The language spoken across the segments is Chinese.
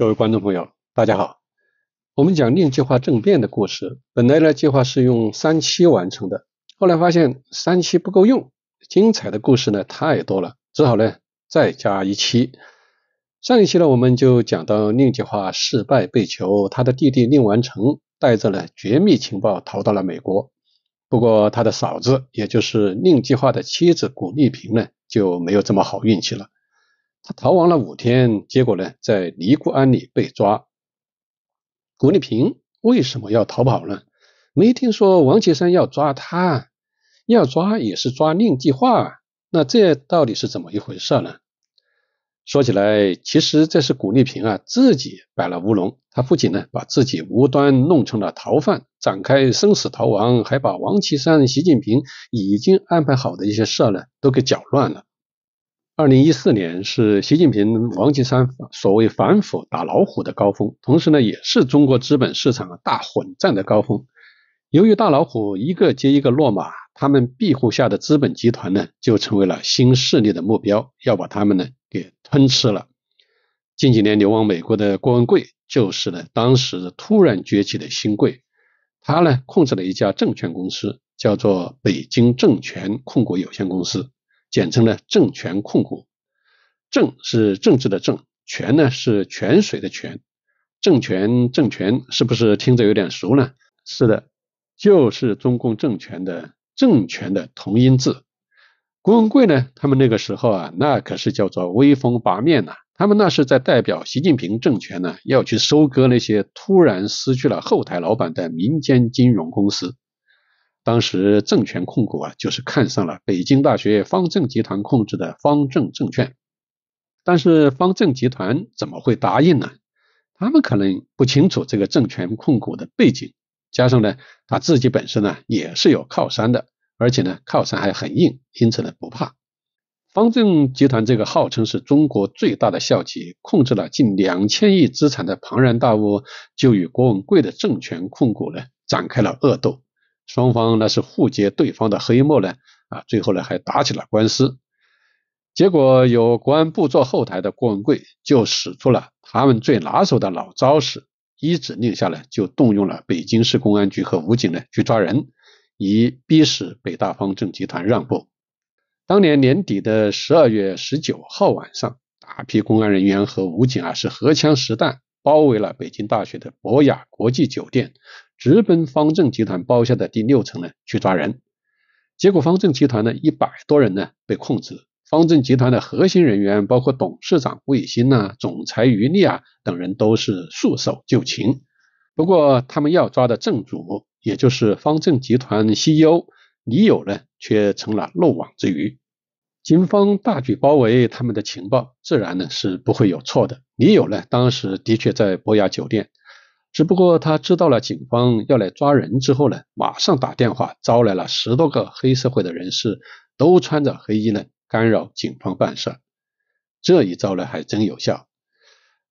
各位观众朋友，大家好。我们讲令计划政变的故事，本来呢计划是用三期完成的，后来发现三期不够用，精彩的故事呢太多了，只好呢再加一期。上一期呢我们就讲到令计划失败被囚，他的弟弟令完成带着呢绝密情报逃到了美国。不过他的嫂子，也就是令计划的妻子古丽萍呢就没有这么好运气了。他逃亡了五天，结果呢，在尼姑庵里被抓。谷立平为什么要逃跑呢？没听说王岐山要抓他，要抓也是抓令计划。那这到底是怎么一回事呢？说起来，其实这是谷立平啊自己摆了乌龙。他不仅呢把自己无端弄成了逃犯，展开生死逃亡，还把王岐山、习近平已经安排好的一些事儿呢都给搅乱了。二零一四年是习近平、王岐山所谓反腐打老虎的高峰，同时呢，也是中国资本市场大混战的高峰。由于大老虎一个接一个落马，他们庇护下的资本集团呢，就成为了新势力的目标，要把他们呢给吞吃了。近几年流亡美国的郭文贵，就是呢当时突然崛起的新贵，他呢控制了一家证券公司，叫做北京证券控股有限公司。简称呢，政权控股，政是政治的政，权呢是泉水的泉。政权政权是不是听着有点熟呢？是的，就是中共政权的政权的同音字。郭文贵呢，他们那个时候啊，那可是叫做威风八面呐，他们那是在代表习近平政权呢，要去收割那些突然失去了后台老板的民间金融公司。当时，政权控股啊，就是看上了北京大学方正集团控制的方正证券。但是，方正集团怎么会答应呢？他们可能不清楚这个政权控股的背景，加上呢，他自己本身呢也是有靠山的，而且呢，靠山还很硬，因此呢，不怕。方正集团这个号称是中国最大的校企、控制了近两千亿资产的庞然大物，就与郭文贵的政权控股呢展开了恶斗。双方呢是互揭对方的黑幕呢，啊，最后呢还打起了官司。结果有国安部做后台的郭文贵就使出了他们最拿手的老招式，一指令下来就动用了北京市公安局和武警呢去抓人，以逼使北大方正集团让步。当年年底的十二月十九号晚上，大批公安人员和武警啊是荷枪实弹包围了北京大学的博雅国际酒店。直奔方正集团包下的第六层呢，去抓人。结果方正集团呢，一百多人呢被控制。方正集团的核心人员，包括董事长魏星啊、总裁余力啊等人，都是束手就擒。不过他们要抓的正主，也就是方正集团 CEO 李友呢，却成了漏网之鱼。警方大举包围他们的情报，自然呢是不会有错的。李友呢，当时的确在博雅酒店。只不过他知道了警方要来抓人之后呢，马上打电话，招来了十多个黑社会的人士，都穿着黑衣呢，干扰警方办事。这一招呢，还真有效。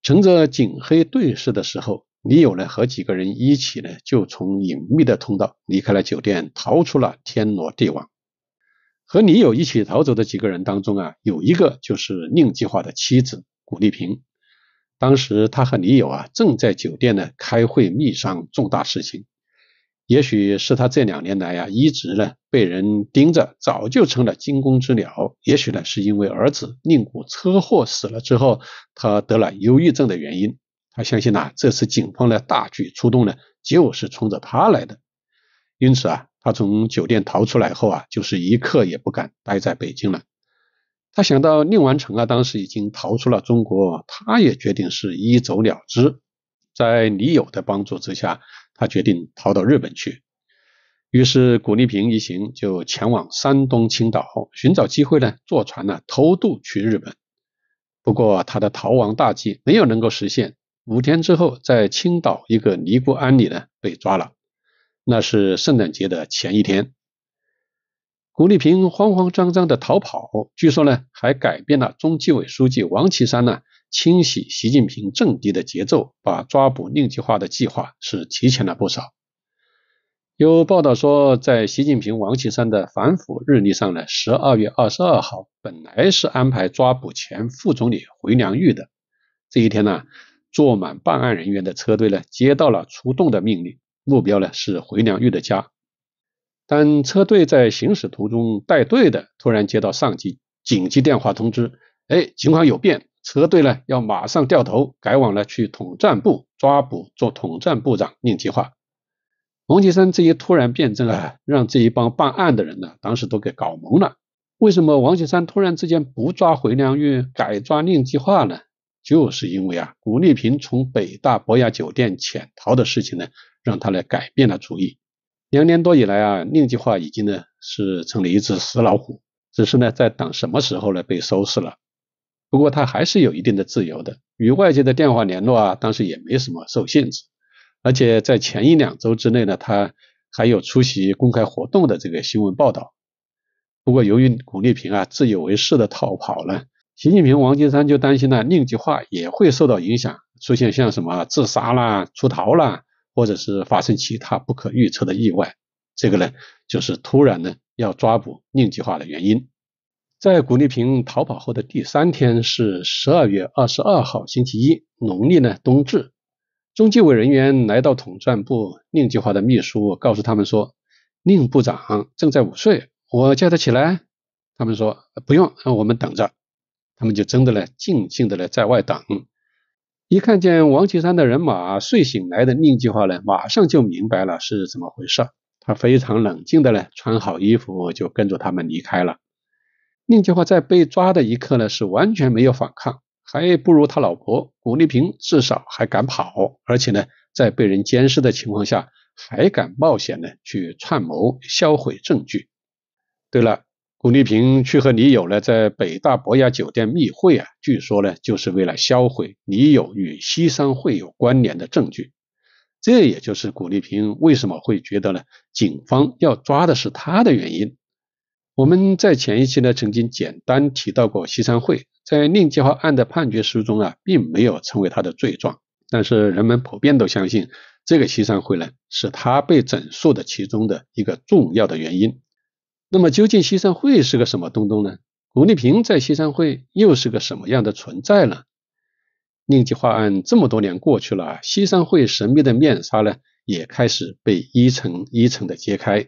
乘着警黑对视的时候，李友呢和几个人一起呢，就从隐秘的通道离开了酒店，逃出了天罗地网。和李友一起逃走的几个人当中啊，有一个就是宁计划的妻子古丽平。当时他和女友啊正在酒店呢开会密商重大事情，也许是他这两年来啊一直呢被人盯着，早就成了惊弓之鸟。也许呢是因为儿子宁古车祸死了之后，他得了忧郁症的原因。他相信呐，这次警方的大举出动呢就是冲着他来的，因此啊他从酒店逃出来后啊就是一刻也不敢待在北京了。他想到宁完成啊，当时已经逃出了中国，他也决定是一走了之。在李友的帮助之下，他决定逃到日本去。于是古丽萍一行就前往山东青岛，寻找机会呢，坐船呢偷渡去日本。不过他的逃亡大计没有能够实现，五天之后在青岛一个尼姑庵里呢被抓了。那是圣诞节的前一天。吴丽平慌慌张张的逃跑，据说呢，还改变了中纪委书记王岐山呢清洗习近平政敌的节奏，把抓捕令计划的计划是提前了不少。有报道说，在习近平王岐山的反腐日历上呢，十二月二十二号本来是安排抓捕前副总理回良玉的，这一天呢，坐满办案人员的车队呢接到了出动的命令，目标呢是回良玉的家。但车队在行驶途中，带队的突然接到上级紧急电话通知，哎，情况有变，车队呢要马上掉头，改往了去统战部抓捕做统战部长令计划。王岐山这一突然变阵啊，让这一帮办案的人呢，当时都给搞懵了。为什么王岐山突然之间不抓回良玉，改抓令计划呢？就是因为啊，谷立平从北大博雅酒店潜逃的事情呢，让他来改变了主意。两年多以来啊，宁计划已经呢是成了一只死老虎，只是呢在等什么时候呢被收拾了。不过他还是有一定的自由的，与外界的电话联络啊，当时也没什么受限制。而且在前一两周之内呢，他还有出席公开活动的这个新闻报道。不过由于古丽萍啊自以为是的逃跑了，习近平、王金山就担心呢宁计划也会受到影响，出现像什么自杀啦、出逃啦。或者是发生其他不可预测的意外，这个呢，就是突然呢要抓捕宁计划的原因。在古丽萍逃跑后的第三天是十二月二十二号星期一，农历呢冬至。中纪委人员来到统战部，宁计划的秘书告诉他们说，宁部长正在午睡，我叫他起来。他们说不用，让我们等着。他们就真的呢静静的呢在外等。一看见王岐山的人马睡醒来的宁计划呢，马上就明白了是怎么回事。他非常冷静的呢，穿好衣服就跟着他们离开了。宁计划在被抓的一刻呢，是完全没有反抗，还不如他老婆谷丽萍，至少还敢跑，而且呢，在被人监视的情况下还敢冒险呢去串谋销毁证据。对了。古立平去和李友呢在北大博雅酒店密会啊，据说呢就是为了销毁李友与西山会有关联的证据。这也就是古立平为什么会觉得呢警方要抓的是他的原因。我们在前一期呢曾经简单提到过西山会，在宁计华案的判决书中啊，并没有成为他的罪状，但是人们普遍都相信这个西山会呢是他被整肃的其中的一个重要的原因。那么究竟西山会是个什么东东呢？古丽萍在西山会又是个什么样的存在呢？宁吉化案这么多年过去了，西山会神秘的面纱呢也开始被一层一层的揭开。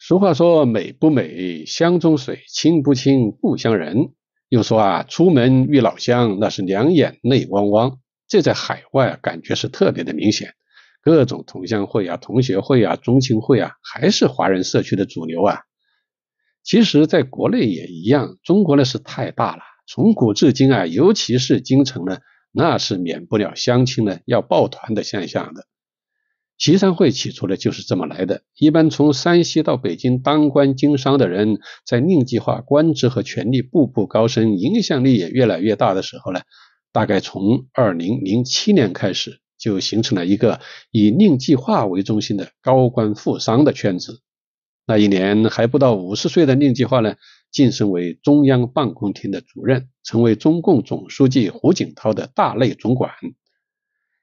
俗话说，美不美，乡中水；亲不亲，故乡人。又说啊，出门遇老乡，那是两眼泪汪汪。这在海外感觉是特别的明显。各种同乡会啊、同学会啊、宗亲会啊，还是华人社区的主流啊。其实，在国内也一样，中国呢是太大了，从古至今啊，尤其是京城呢，那是免不了相亲呢要抱团的现象的。齐山会起初呢就是这么来的。一般从山西到北京当官经商的人，在令计划官职和权力步步高升，影响力也越来越大的时候呢，大概从二零零七年开始，就形成了一个以令计划为中心的高官富商的圈子。那一年还不到五十岁的令计划呢，晋升为中央办公厅的主任，成为中共总书记胡锦涛的大内总管。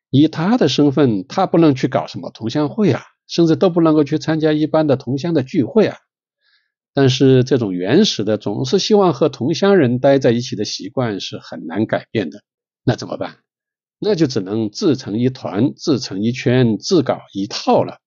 以他的身份，他不能去搞什么同乡会啊，甚至都不能够去参加一般的同乡的聚会啊。但是这种原始的总是希望和同乡人待在一起的习惯是很难改变的。那怎么办？那就只能自成一团，自成一圈，自搞一套了。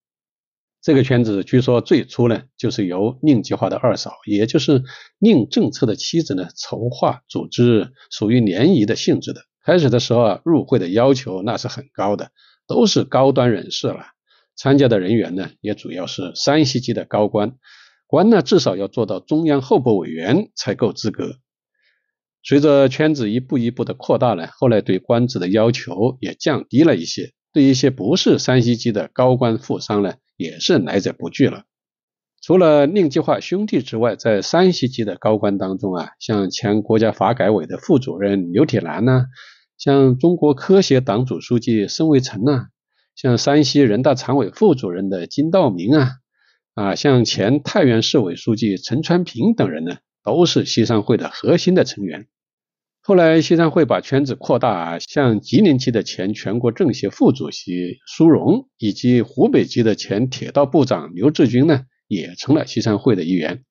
这个圈子据说最初呢，就是由宁计划的二嫂，也就是宁政策的妻子呢，筹划组织，属于联谊的性质的。开始的时候啊，入会的要求那是很高的，都是高端人士了。参加的人员呢，也主要是山西籍的高官，官呢至少要做到中央候补委员才够资格。随着圈子一步一步的扩大呢，后来对官职的要求也降低了一些，对一些不是山西籍的高官富商呢。也是来者不拒了。除了宁计划兄弟之外，在山西籍的高官当中啊，像前国家发改委的副主任刘铁男呢，像中国科协党组书记孙维诚啊，像山西人大常委副主任的金道明啊，啊，像前太原市委书记陈川平等人呢，都是西山会的核心的成员。后来，西山会把圈子扩大，像吉林籍的前全国政协副主席苏荣，以及湖北籍的前铁道部长刘志军呢，也成了西山会的一员。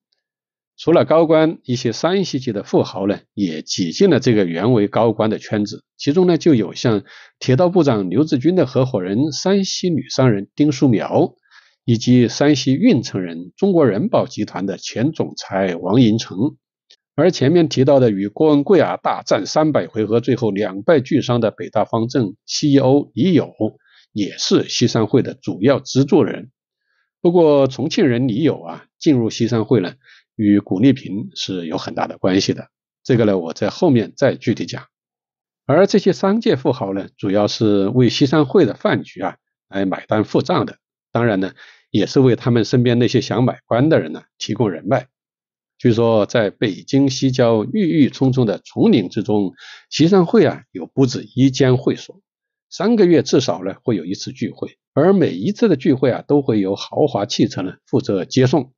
除了高官，一些山西籍的富豪呢，也挤进了这个原为高官的圈子。其中呢，就有像铁道部长刘志军的合伙人山西女商人丁书苗，以及山西运城人中国人保集团的前总裁王银成。而前面提到的与郭文贵啊大战三百回合，最后两败俱伤的北大方正 CEO 李友，也是西山会的主要资助人。不过，重庆人李友啊进入西山会呢，与古丽萍是有很大的关系的。这个呢，我在后面再具体讲。而这些商界富豪呢，主要是为西山会的饭局啊来买单付账的，当然呢，也是为他们身边那些想买官的人呢提供人脉。据说在北京西郊郁郁葱葱的丛林之中，西山会啊有不止一间会所，三个月至少呢会有一次聚会，而每一次的聚会啊都会由豪华汽车呢负责接送，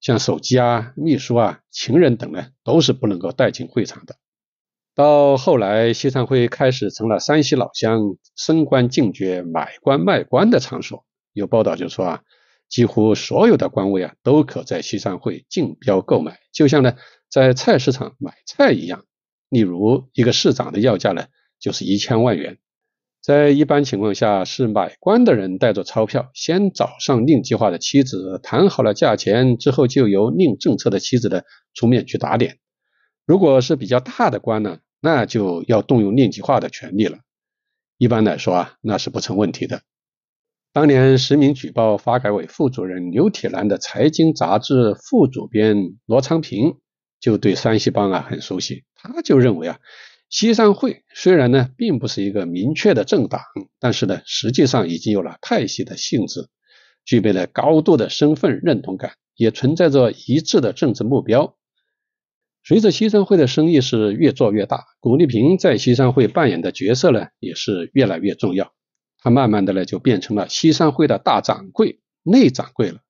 像手机啊、秘书啊、情人等呢都是不能够带进会场的。到后来，西山会开始成了山西老乡升官进爵、买官卖官的场所，有报道就说啊。几乎所有的官位啊，都可在西山会竞标购买，就像呢在菜市场买菜一样。例如，一个市长的要价呢就是一千万元。在一般情况下，是买官的人带着钞票先找上令计划的妻子谈好了价钱，之后就由令政策的妻子呢出面去打点。如果是比较大的官呢，那就要动用令计划的权利了。一般来说啊，那是不成问题的。当年实名举报发改委副主任刘铁男的《财经》杂志副主编罗昌平就对山西帮啊很熟悉，他就认为啊，西山会虽然呢并不是一个明确的政党，但是呢实际上已经有了派系的性质，具备了高度的身份认同感，也存在着一致的政治目标。随着西山会的生意是越做越大，古立平在西山会扮演的角色呢也是越来越重要。他慢慢的呢，就变成了西山会的大掌柜、内掌柜了。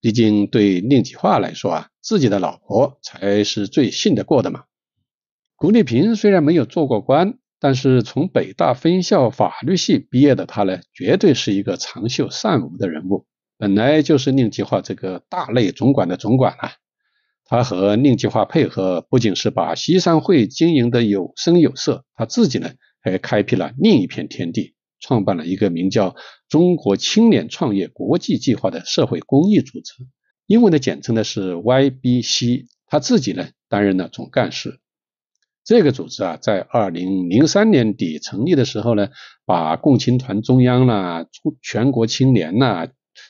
毕竟对宁几化来说啊，自己的老婆才是最信得过的嘛。谷立平虽然没有做过官，但是从北大分校法律系毕业的他呢，绝对是一个长袖善舞的人物。本来就是宁计化这个大内总管的总管啊，他和宁计化配合，不仅是把西山会经营的有声有色，他自己呢，还开辟了另一片天地。创办了一个名叫“中国青年创业国际计划”的社会公益组织，英文的简称呢是 YBC。他自己呢担任了总干事。这个组织啊，在二零零三年底成立的时候呢，把共青团中央啦、全国青联啦、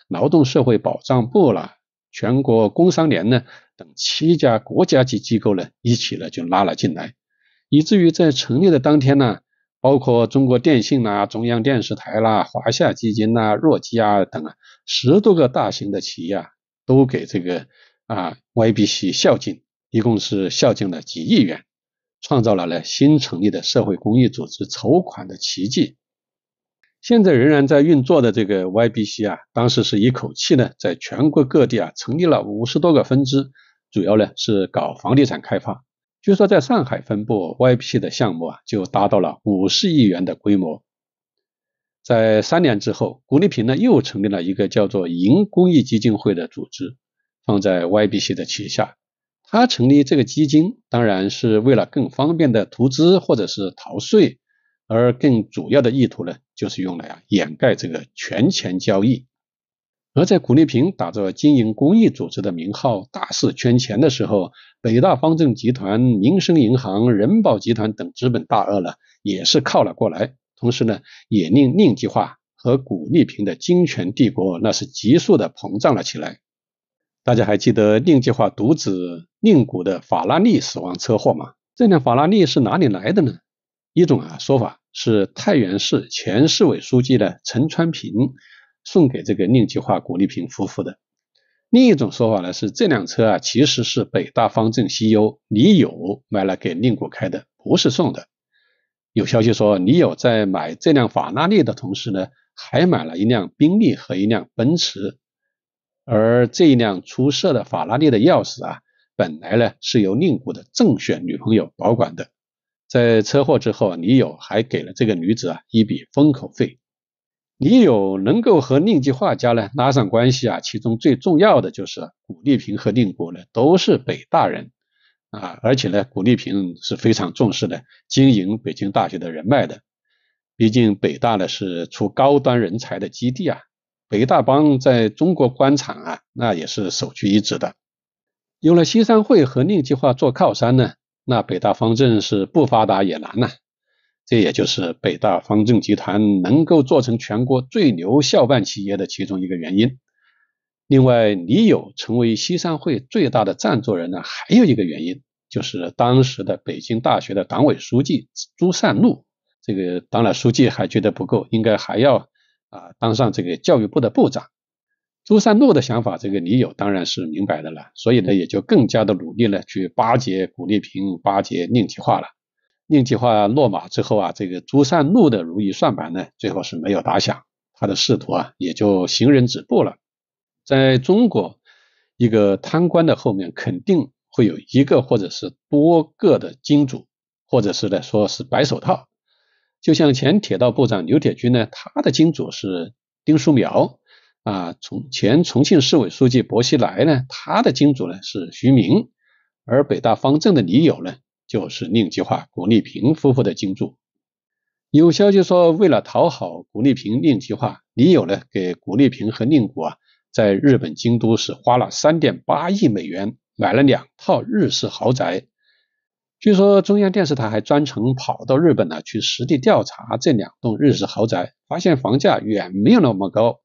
劳动社会保障部啦、全国工商联呢等七家国家级机构呢一起呢就拉了进来，以至于在成立的当天呢。包括中国电信啦、中央电视台啦、华夏基金啦、诺基亚等啊，十多个大型的企业啊，都给这个啊 YBC 孝敬，一共是孝敬了几亿元，创造了呢新成立的社会公益组织筹款的奇迹。现在仍然在运作的这个 YBC 啊，当时是一口气呢，在全国各地啊成立了五十多个分支，主要呢是搞房地产开发。据说在上海分布 y p c 的项目啊，就达到了五十亿元的规模。在三年之后，古丽萍呢又成立了一个叫做“银公益基金会”的组织，放在 YBC 的旗下。他成立这个基金，当然是为了更方便的投资或者是逃税，而更主要的意图呢，就是用来啊掩盖这个权钱交易。而在古丽萍打着经营公益组织的名号大肆圈钱的时候，北大方正集团、民生银行、人保集团等资本大鳄呢，也是靠了过来。同时呢，也令宁计划和古丽萍的金权帝国那是急速的膨胀了起来。大家还记得宁计划独子宁古的法拉利死亡车祸吗？这辆法拉利是哪里来的呢？一种啊说法是太原市前市委书记的陈川平。送给这个宁吉化谷丽平夫妇的。另一种说法呢是，这辆车啊其实是北大方正 CEO 李友买了给宁古开的，不是送的。有消息说，李友在买这辆法拉利的同时呢，还买了一辆宾利和一辆奔驰。而这一辆出色的法拉利的钥匙啊，本来呢是由宁古的正选女朋友保管的。在车祸之后，李友还给了这个女子啊一笔封口费。你有能够和令计画家呢拉上关系啊？其中最重要的就是古丽萍和令国呢都是北大人啊，而且呢古丽萍是非常重视呢经营北京大学的人脉的，毕竟北大呢是出高端人才的基地啊，北大帮在中国官场啊那也是首屈一指的。有了西山会和令计划做靠山呢，那北大方正是不发达也难呐。这也就是北大方正集团能够做成全国最牛校办企业的其中一个原因。另外，李友成为西山会最大的赞助人呢，还有一个原因就是当时的北京大学的党委书记朱善禄。这个当然，书记还觉得不够，应该还要啊当上这个教育部的部长。朱善禄的想法，这个李友当然是明白的了，所以呢，也就更加的努力了，去巴结古丽萍，巴结宁吉化了。宁计划落马之后啊，这个朱善璐的如意算盘呢，最后是没有打响，他的仕途啊也就行人止步了。在中国，一个贪官的后面肯定会有一个或者是多个的金主，或者是呢说是白手套。就像前铁道部长刘铁军呢，他的金主是丁书苗啊；从前重庆市委书记薄熙来呢，他的金主呢是徐明，而北大方正的李友呢。就是令计划、谷立平夫妇的金柱。有消息说，为了讨好谷立平、令计划，李友呢给谷立平和令谷啊，在日本京都市花了三点八亿美元买了两套日式豪宅。据说中央电视台还专程跑到日本呢去实地调查这两栋日式豪宅，发现房价远没有那么高，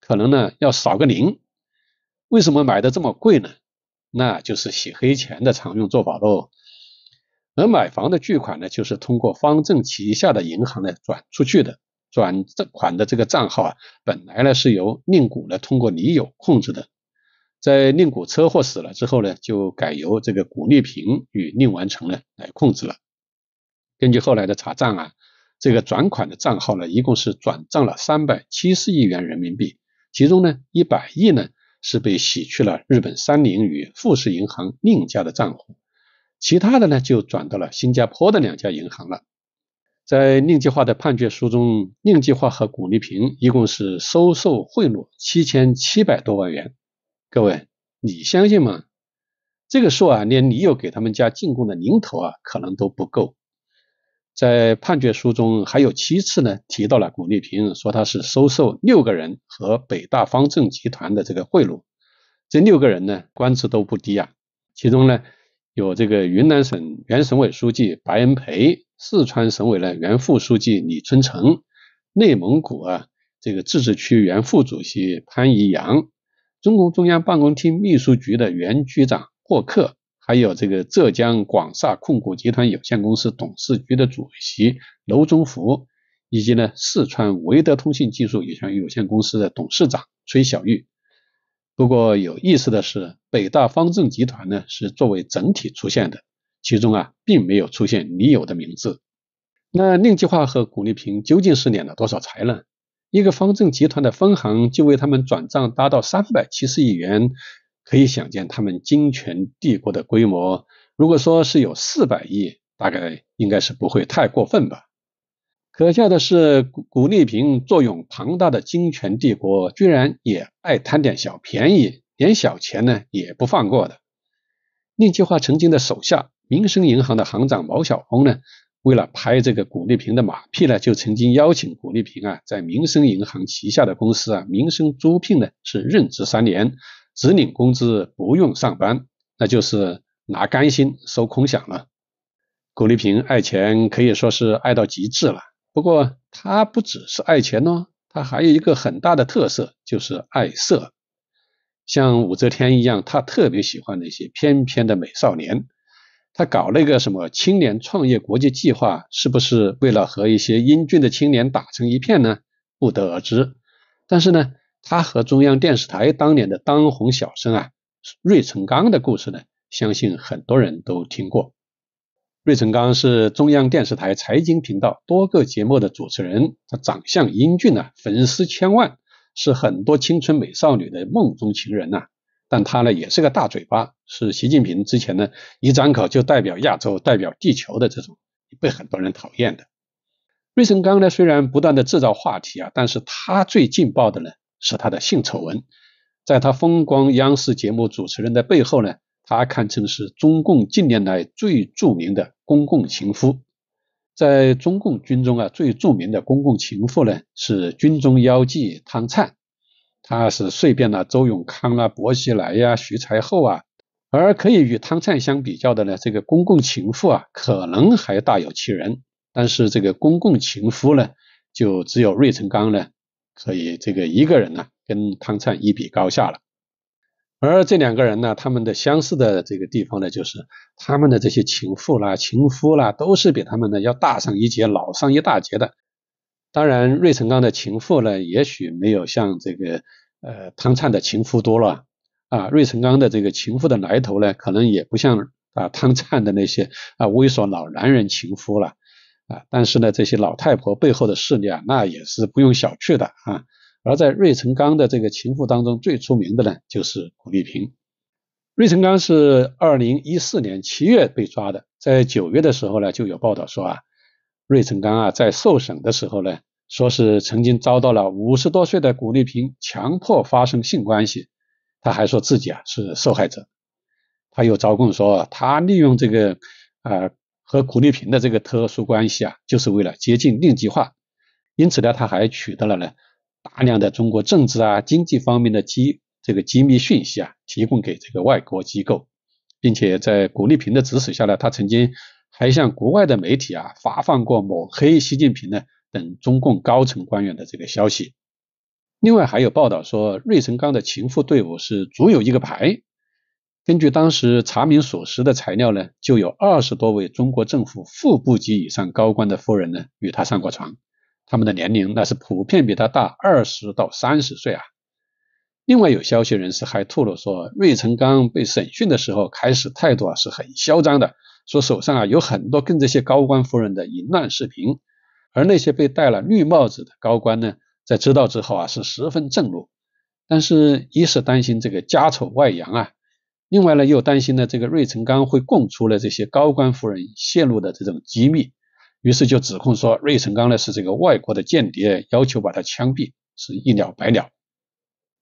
可能呢要少个零。为什么买的这么贵呢？那就是洗黑钱的常用做法喽。而买房的巨款呢，就是通过方正旗下的银行呢转出去的。转款的这个账号啊，本来呢是由宁古呢通过李友控制的，在宁古车祸死了之后呢，就改由这个谷立平与宁完成呢来控制了。根据后来的查账啊，这个转款的账号呢，一共是转账了三百七十亿元人民币，其中呢一百亿呢是被洗去了日本三菱与富士银行宁家的账户。其他的呢，就转到了新加坡的两家银行了。在宁计划的判决书中，宁计划和古丽平一共是收受贿赂七千七百多万元。各位，你相信吗？这个数啊，连你友给他们家进贡的零头啊，可能都不够。在判决书中还有七次呢，提到了古丽平，说他是收受六个人和北大方正集团的这个贿赂。这六个人呢，官职都不低啊，其中呢。有这个云南省原省委书记白恩培，四川省委呢原副书记李春城，内蒙古啊这个自治区原副主席潘宜洋，中共中央办公厅秘书局的原局长霍克，还有这个浙江广厦控股集团有限公司董事局的主席楼忠福，以及呢四川维德通信技术有限有限公司的董事长崔晓玉。不过有意思的是，北大方正集团呢是作为整体出现的，其中啊并没有出现李友的名字。那令计划和古丽萍究竟是敛了多少财呢？一个方正集团的分行就为他们转账达到三百七十亿元，可以想见他们金权帝国的规模。如果说是有四百亿，大概应该是不会太过分吧。可笑的是，古古萍平作用庞大的金权帝国，居然也爱贪点小便宜，连小钱呢也不放过的。宁计划曾经的手下，民生银行的行长毛晓峰呢，为了拍这个古丽萍的马屁呢，就曾经邀请古丽萍啊，在民生银行旗下的公司啊，民生租赁呢，是任职三年，只领工资不用上班，那就是拿干薪收空饷了。古丽萍爱钱可以说是爱到极致了。不过，他不只是爱钱哦，他还有一个很大的特色，就是爱色。像武则天一样，他特别喜欢那些翩翩的美少年。他搞那个什么青年创业国际计划，是不是为了和一些英俊的青年打成一片呢？不得而知。但是呢，他和中央电视台当年的当红小生啊，芮成钢的故事呢，相信很多人都听过。芮成钢是中央电视台财经频道多个节目的主持人，他长相英俊啊，粉丝千万，是很多青春美少女的梦中情人呐。但他呢也是个大嘴巴，是习近平之前呢一张口就代表亚洲、代表地球的这种被很多人讨厌的。芮成钢呢虽然不断的制造话题啊，但是他最劲爆的呢是他的性丑闻，在他风光央视节目主持人的背后呢。他堪称是中共近年来最著名的公共情夫，在中共军中啊，最著名的公共情妇呢是军中妖妓汤灿，他是睡遍了周永康啊、薄熙来呀、徐才厚啊，而可以与汤灿相比较的呢，这个公共情妇啊，可能还大有其人，但是这个公共情夫呢，就只有芮成钢呢，可以这个一个人呢，跟汤灿一比高下了。而这两个人呢，他们的相似的这个地方呢，就是他们的这些情妇啦、情夫啦，都是比他们呢要大上一截、老上一大截的。当然，芮成钢的情妇呢，也许没有像这个呃汤灿的情夫多了啊。芮成钢的这个情妇的来头呢，可能也不像啊汤灿的那些啊猥琐老男人情夫了啊。但是呢，这些老太婆背后的势力啊，那也是不用小觑的啊。而在芮成钢的这个情妇当中，最出名的呢就是谷丽萍。芮成钢是二零一四年七月被抓的，在九月的时候呢，就有报道说啊，芮成钢啊在受审的时候呢，说是曾经遭到了五十多岁的谷丽萍强迫发生性关系，他还说自己啊是受害者。他又招供说，他利用这个啊和谷丽萍的这个特殊关系啊，就是为了接近令计划，因此呢，他还取得了呢。大量的中国政治啊、经济方面的机这个机密讯息啊，提供给这个外国机构，并且在古丽萍的指使下呢，他曾经还向国外的媒体啊发放过抹黑习近平呢等中共高层官员的这个消息。另外还有报道说，芮成钢的情妇队伍是足有一个排。根据当时查明属实的材料呢，就有二十多位中国政府副部级以上高官的夫人呢与他上过床。他们的年龄那是普遍比他大二十到三十岁啊。另外有消息人士还透露说，芮成钢被审讯的时候，开始态度啊是很嚣张的，说手上啊有很多跟这些高官夫人的淫乱视频。而那些被戴了绿帽子的高官呢，在知道之后啊是十分震怒，但是一是担心这个家丑外扬啊，另外呢又担心呢这个芮成钢会供出了这些高官夫人泄露的这种机密。于是就指控说，芮成钢呢是这个外国的间谍，要求把他枪毙，是一了百了。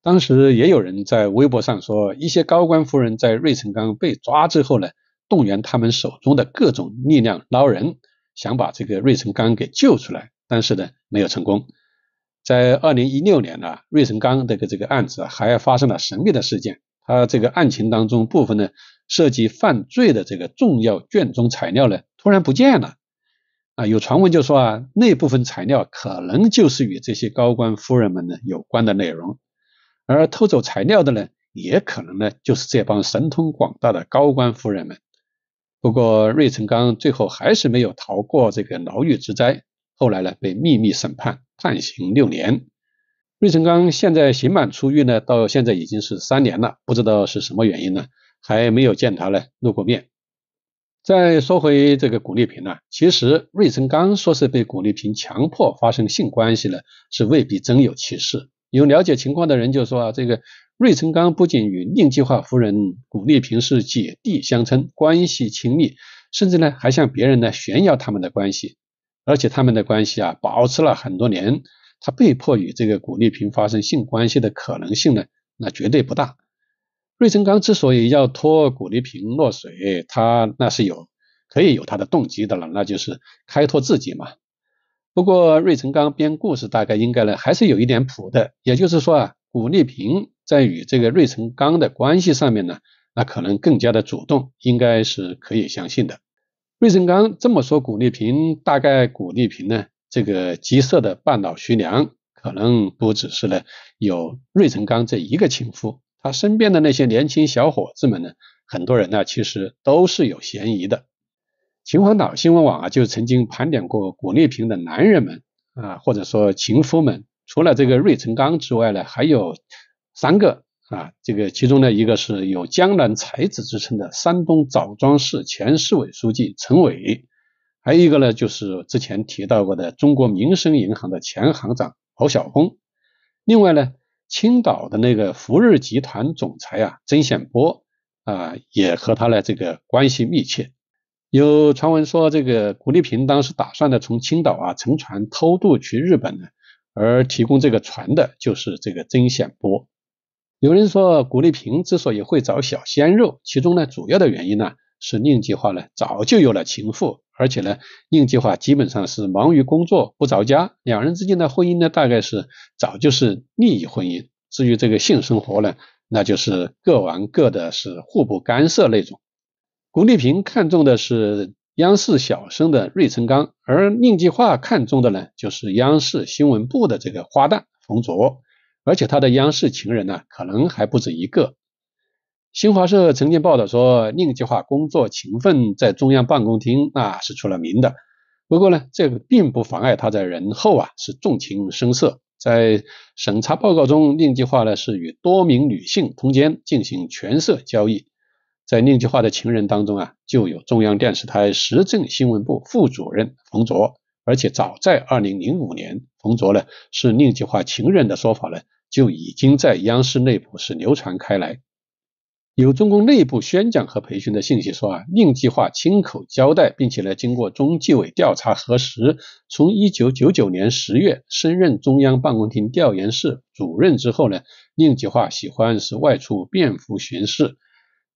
当时也有人在微博上说，一些高官夫人在芮成钢被抓之后呢，动员他们手中的各种力量捞人，想把这个芮成钢给救出来，但是呢没有成功。在二零一六年呢，芮成钢这个这个案子还发生了神秘的事件，他这个案情当中部分呢涉及犯罪的这个重要卷宗材料呢突然不见了。啊，有传闻就说啊，那部分材料可能就是与这些高官夫人们呢有关的内容，而偷走材料的呢，也可能呢就是这帮神通广大的高官夫人们。不过，芮成钢最后还是没有逃过这个牢狱之灾，后来呢被秘密审判，判刑六年。芮成钢现在刑满出狱呢，到现在已经是三年了，不知道是什么原因呢，还没有见他呢露过面。再说回这个谷立平啊，其实芮成钢说是被谷丽平强迫发生性关系呢，是未必真有其事。有了解情况的人就说啊，这个芮成钢不仅与宁计划夫人谷立平是姐弟相称，关系亲密，甚至呢还向别人呢炫耀他们的关系。而且他们的关系啊，保持了很多年，他被迫与这个谷立平发生性关系的可能性呢，那绝对不大。芮成钢之所以要拖古丽萍落水，他那是有可以有他的动机的了，那就是开拓自己嘛。不过芮成钢编故事大概应该呢还是有一点谱的，也就是说啊，古丽萍在与这个芮成钢的关系上面呢，那可能更加的主动，应该是可以相信的。芮成钢这么说，古丽萍，大概古丽萍呢这个急色的半老徐娘，可能不只是呢有芮成钢这一个情妇。他身边的那些年轻小伙子们呢？很多人呢，其实都是有嫌疑的。秦皇岛新闻网啊，就曾经盘点过谷丽萍的男人们啊，或者说情夫们。除了这个芮成钢之外呢，还有三个啊，这个其中呢，一个是有“江南才子”之称的山东枣庄市前市委书记陈伟，还有一个呢，就是之前提到过的中国民生银行的前行长侯晓峰。另外呢。青岛的那个福日集团总裁啊，曾显波啊，也和他呢这个关系密切。有传闻说，这个谷丽萍当时打算呢从青岛啊乘船偷渡去日本呢，而提供这个船的就是这个曾显波。有人说，谷丽萍之所以会找小鲜肉，其中呢主要的原因呢。是宁计划呢，早就有了情妇，而且呢，宁计划基本上是忙于工作不着家，两人之间的婚姻呢，大概是早就是利益婚姻。至于这个性生活呢，那就是各玩各的，是互不干涉那种。古丽萍看中的是央视小生的芮成钢，而宁计划看中的呢，就是央视新闻部的这个花旦冯卓，而且他的央视情人呢，可能还不止一个。新华社曾经报道说，宁计划工作勤奋，在中央办公厅啊是出了名的。不过呢，这个并不妨碍他在人后啊是纵情声色。在审查报告中，宁计划呢是与多名女性通奸，进行权色交易。在宁计划的情人当中啊，就有中央电视台时政新闻部副主任冯卓。而且早在2005年，冯卓呢是宁计划情人的说法呢就已经在央视内部是流传开来。有中共内部宣讲和培训的信息说啊，宁计划亲口交代，并且呢，经过中纪委调查核实，从一九九九年十月升任中央办公厅调研室主任之后呢，宁计划喜欢是外出便服巡视，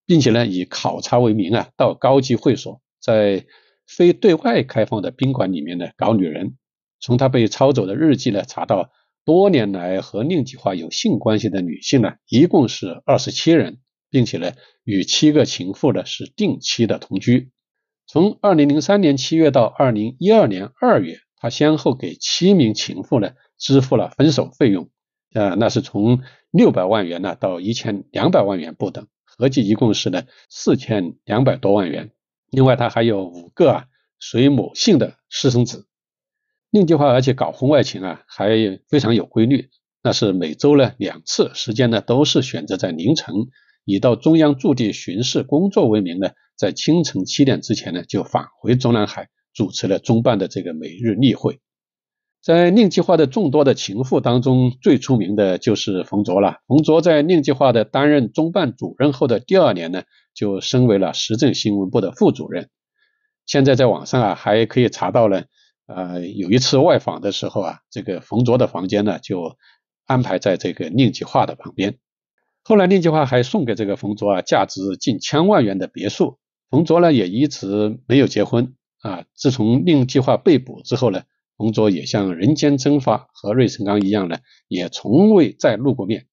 并且呢，以考察为名啊，到高级会所在非对外开放的宾馆里面呢，搞女人。从他被抄走的日记呢查到，多年来和宁计划有性关系的女性呢，一共是二十七人。并且呢，与七个情妇呢是定期的同居。从二零零三年七月到二零一二年二月，他先后给七名情妇呢支付了分手费用，啊，那是从六百万元呢到一千两百万元不等，合计一共是呢四千两百多万元。另外，他还有五个啊随母姓的私生子。另划，而且搞婚外情啊还非常有规律，那是每周呢两次，时间呢都是选择在凌晨。以到中央驻地巡视工作为名呢，在清晨七点之前呢，就返回中南海主持了中办的这个每日例会。在宁计划的众多的情妇当中，最出名的就是冯卓了。冯卓在宁计划的担任中办主任后的第二年呢，就升为了时政新闻部的副主任。现在在网上啊，还可以查到呢，呃，有一次外访的时候啊，这个冯卓的房间呢，就安排在这个宁计划的旁边。后来，令计划还送给这个冯卓啊价值近千万元的别墅。冯卓呢也一直没有结婚啊。自从令计划被捕之后呢，冯卓也像人间蒸发，和芮成钢一样呢，也从未再露过面。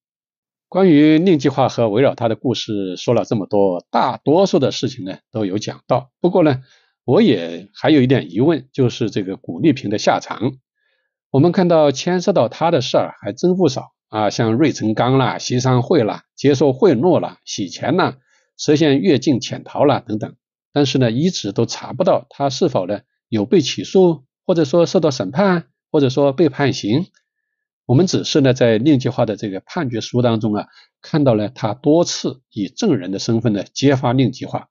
关于令计划和围绕他的故事说了这么多，大多数的事情呢都有讲到。不过呢，我也还有一点疑问，就是这个古丽萍的下场。我们看到牵涉到他的事儿还真不少。啊，像瑞成钢啦、协商会啦、接受贿赂啦、洗钱啦、涉嫌越境潜逃啦等等，但是呢，一直都查不到他是否呢有被起诉，或者说受到审判，或者说被判刑。我们只是呢在令计划的这个判决书当中啊，看到了他多次以证人的身份呢揭发令计划，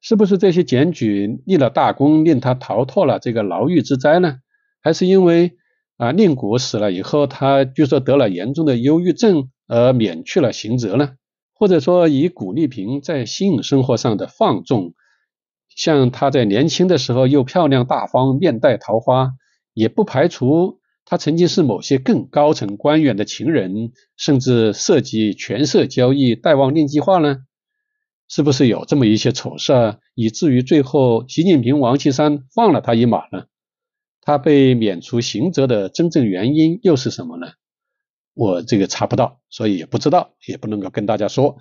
是不是这些检举立了大功，令他逃脱了这个牢狱之灾呢？还是因为？啊，令谷死了以后，他据说得了严重的忧郁症，而免去了刑责呢？或者说，以谷丽平在性生活上的放纵，像他在年轻的时候又漂亮大方，面带桃花，也不排除他曾经是某些更高层官员的情人，甚至涉及权色交易、戴望令计划呢？是不是有这么一些丑事，以至于最后习近平、王岐山放了他一马呢？他被免除刑责的真正原因又是什么呢？我这个查不到，所以也不知道，也不能够跟大家说。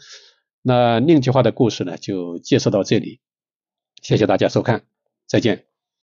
那另一句话的故事呢，就介绍到这里。谢谢大家收看，再见。